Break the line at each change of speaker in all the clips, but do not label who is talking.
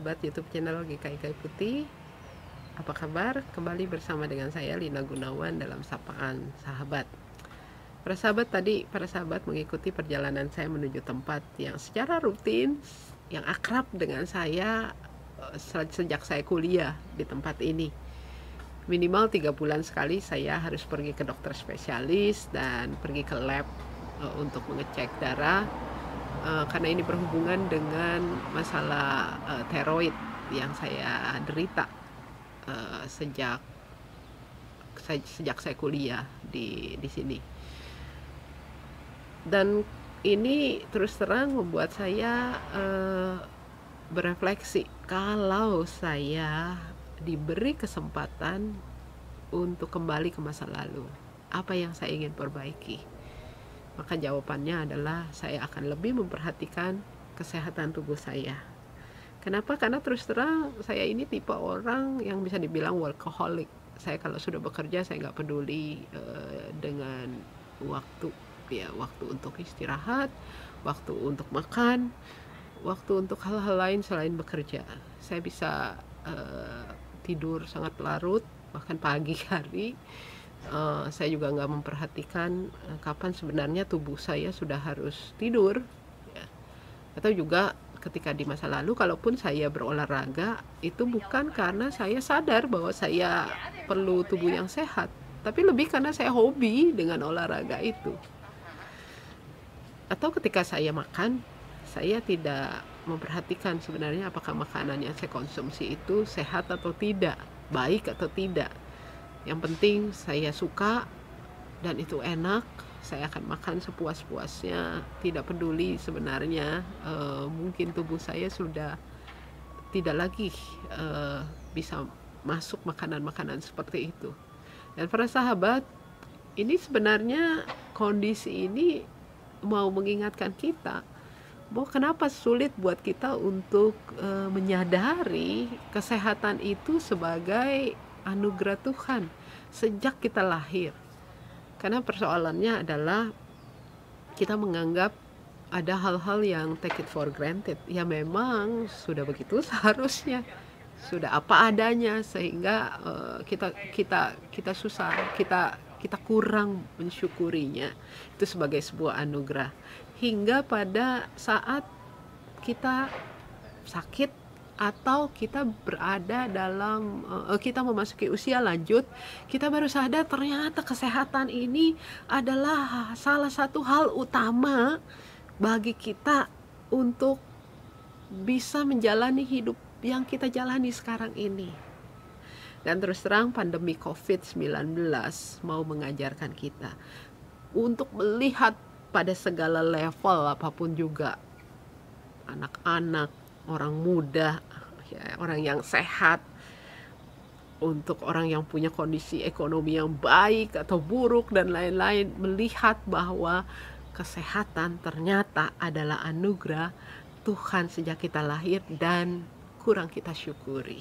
sahabat YouTube channel GKI Putih. Apa kabar? Kembali bersama dengan saya Lina Gunawan dalam sapaan sahabat. Para sahabat tadi, para sahabat mengikuti perjalanan saya menuju tempat yang secara rutin yang akrab dengan saya eh, sejak saya kuliah di tempat ini. Minimal tiga bulan sekali saya harus pergi ke dokter spesialis dan pergi ke lab eh, untuk mengecek darah Eh, karena ini berhubungan dengan masalah uh, teroid yang saya derita uh, sejak sejak saya kuliah di di sini dan ini terus terang membuat saya uh, berefleksi kalau saya diberi kesempatan untuk kembali ke masa lalu apa yang saya ingin perbaiki maka jawabannya adalah saya akan lebih memperhatikan kesehatan tubuh saya. Kenapa? Karena terus terang saya ini tipe orang yang bisa dibilang workaholic. Saya kalau sudah bekerja saya nggak peduli uh, dengan waktu ya waktu untuk istirahat, waktu untuk makan, waktu untuk hal-hal lain selain bekerja. Saya bisa uh, tidur sangat larut, bahkan pagi hari. Eh, saya juga nggak memperhatikan eh, kapan sebenarnya tubuh saya sudah harus tidur ya. atau juga ketika di masa lalu kalaupun saya berolahraga itu bukan karena saya sadar bahwa saya perlu tubuh yang sehat tapi lebih karena saya hobi dengan olahraga itu atau ketika saya makan saya tidak memperhatikan sebenarnya apakah makanan yang saya konsumsi itu sehat atau tidak baik atau tidak yang penting saya suka dan itu enak saya akan makan sepuas-puasnya tidak peduli sebenarnya e, mungkin tubuh saya sudah tidak lagi e, bisa masuk makanan-makanan seperti itu dan para sahabat ini sebenarnya kondisi ini mau mengingatkan kita bahwa kenapa sulit buat kita untuk e, menyadari kesehatan itu sebagai anugerah Tuhan sejak kita lahir. Karena persoalannya adalah kita menganggap ada hal-hal yang take it for granted. Ya memang sudah begitu seharusnya. Sudah apa adanya sehingga uh, kita kita kita susah, kita kita kurang mensyukurinya. Itu sebagai sebuah anugerah. Hingga pada saat kita sakit atau kita berada dalam uh, kita memasuki usia lanjut kita baru sadar ternyata kesehatan ini adalah salah satu hal utama bagi kita untuk bisa menjalani hidup yang kita jalani sekarang ini. Dan terus terang pandemi COVID-19 mau mengajarkan kita untuk melihat pada segala level apapun juga anak-anak, orang muda, ya, orang yang sehat untuk orang yang punya kondisi ekonomi yang baik atau buruk dan lain-lain melihat bahwa kesehatan ternyata adalah anugerah Tuhan sejak kita lahir dan kurang kita syukuri.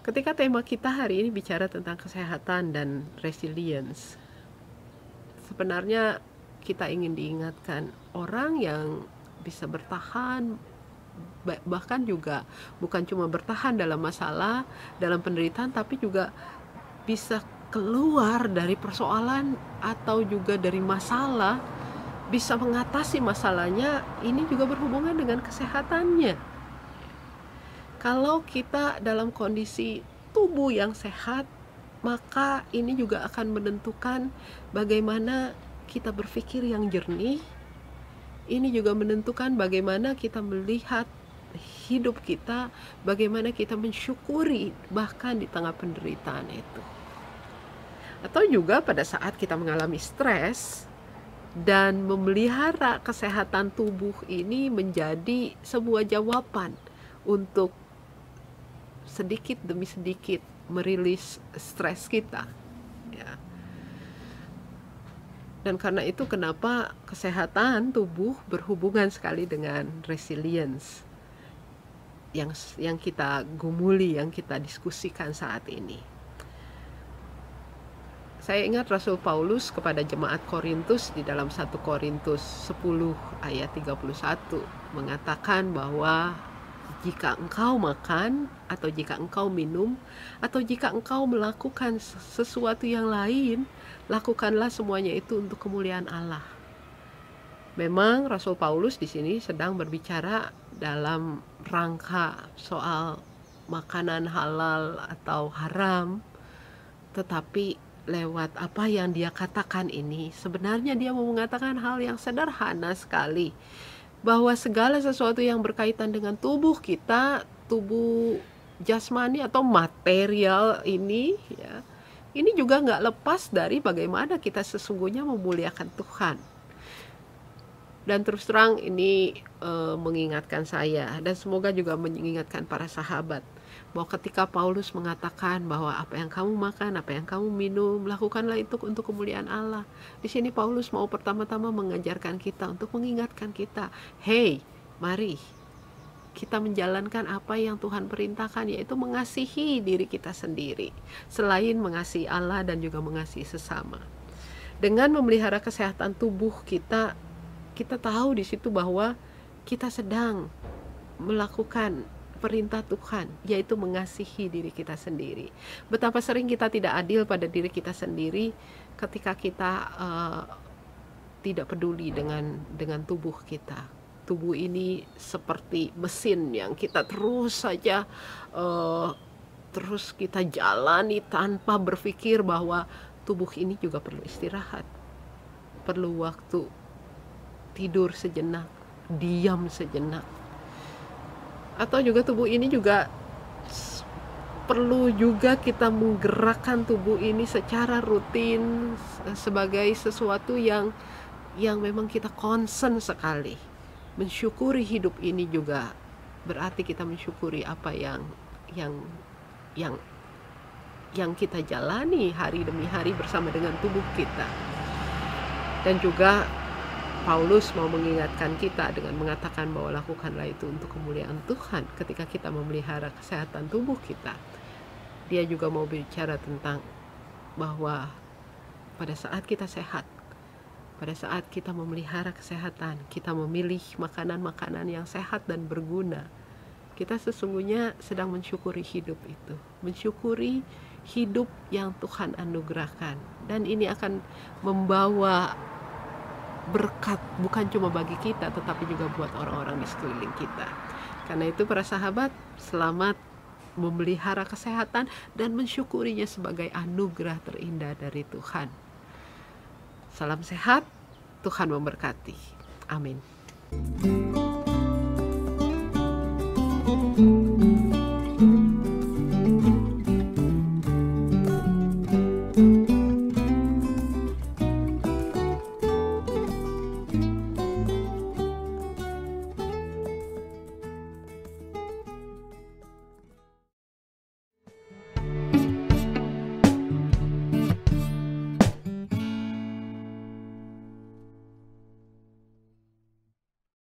Ketika tema kita hari ini bicara tentang kesehatan dan resilience, sebenarnya kita ingin diingatkan orang yang bisa bertahan bahkan juga bukan cuma bertahan dalam masalah, dalam penderitaan tapi juga bisa keluar dari persoalan atau juga dari masalah bisa mengatasi masalahnya ini juga berhubungan dengan kesehatannya. Kalau kita dalam kondisi tubuh yang sehat, maka ini juga akan menentukan bagaimana kita berpikir yang jernih, ini juga menentukan bagaimana kita melihat hidup kita, bagaimana kita mensyukuri bahkan di tengah penderitaan itu. Atau juga pada saat kita mengalami stres dan memelihara kesehatan tubuh ini menjadi sebuah jawaban untuk sedikit demi sedikit merilis stres kita. Dan karena itu kenapa kesehatan tubuh berhubungan sekali dengan resilience yang yang kita gumuli, yang kita diskusikan saat ini. Saya ingat Rasul Paulus kepada jemaat Korintus di dalam 1 Korintus 10 ayat 31 mengatakan bahwa jika engkau makan atau jika engkau minum atau jika engkau melakukan sesuatu yang lain, lakukanlah semuanya itu untuk kemuliaan Allah. Memang Rasul Paulus di sini sedang berbicara dalam rangka soal makanan halal atau haram, tetapi lewat apa yang dia katakan ini, sebenarnya dia mau mengatakan hal yang sederhana sekali bahwa segala sesuatu yang berkaitan dengan tubuh kita, tubuh jasmani atau material ini, ya, ini juga nggak lepas dari bagaimana kita sesungguhnya memuliakan Tuhan. Dan terus terang ini e, mengingatkan saya dan semoga juga mengingatkan para sahabat bahwa ketika Paulus mengatakan bahwa apa yang kamu makan, apa yang kamu minum, lakukanlah itu untuk kemuliaan Allah. Di sini Paulus mau pertama-tama mengajarkan kita untuk mengingatkan kita, "Hey, mari kita menjalankan apa yang Tuhan perintahkan yaitu mengasihi diri kita sendiri selain mengasihi Allah dan juga mengasihi sesama. Dengan memelihara kesehatan tubuh kita, kita tahu di situ bahwa kita sedang melakukan perintah Tuhan, yaitu mengasihi diri kita sendiri. Betapa sering kita tidak adil pada diri kita sendiri ketika kita uh, tidak peduli dengan dengan tubuh kita. Tubuh ini seperti mesin yang kita terus saja uh, terus kita jalani tanpa berpikir bahwa tubuh ini juga perlu istirahat, perlu waktu tidur sejenak, diam sejenak, atau juga tubuh ini juga perlu juga kita menggerakkan tubuh ini secara rutin eh, sebagai sesuatu yang yang memang kita concern sekali. Mensyukuri hidup ini juga berarti kita mensyukuri apa yang yang yang yang kita jalani hari demi hari bersama dengan tubuh kita. Dan juga Paulus mau mengingatkan kita dengan mengatakan bahwa lakukanlah itu untuk kemuliaan Tuhan ketika kita memelihara kesehatan tubuh kita. Dia juga mau bicara tentang bahwa pada saat kita sehat, pada saat kita memelihara kesehatan, kita memilih makanan-makanan yang sehat dan berguna. Kita sesungguhnya sedang mensyukuri hidup itu, mensyukuri hidup yang Tuhan anugerahkan, dan ini akan membawa berkat bukan cuma bagi kita tetapi juga buat orang-orang di sekeliling kita. Karena itu para sahabat, selamat memelihara kesehatan dan mensyukurinya sebagai anugerah terindah dari Tuhan. Salam sehat, Tuhan memberkati. Amin. thank you